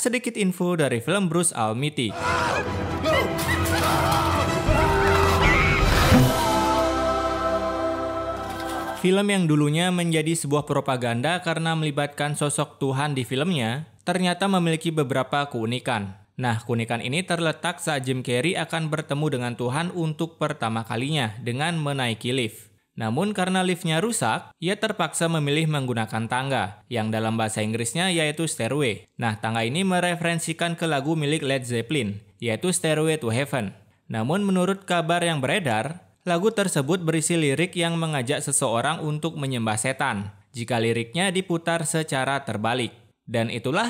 sedikit info dari film Bruce Almighty. Film yang dulunya menjadi sebuah propaganda karena melibatkan sosok Tuhan di filmnya, ternyata memiliki beberapa keunikan. Nah, keunikan ini terletak saat Jim Carrey akan bertemu dengan Tuhan untuk pertama kalinya dengan menaiki lift. Namun karena liftnya rusak, ia terpaksa memilih menggunakan tangga, yang dalam bahasa Inggrisnya yaitu stairway. Nah, tangga ini mereferensikan ke lagu milik Led Zeppelin, yaitu Stairway to Heaven. Namun menurut kabar yang beredar, lagu tersebut berisi lirik yang mengajak seseorang untuk menyembah setan, jika liriknya diputar secara terbalik. Dan itulah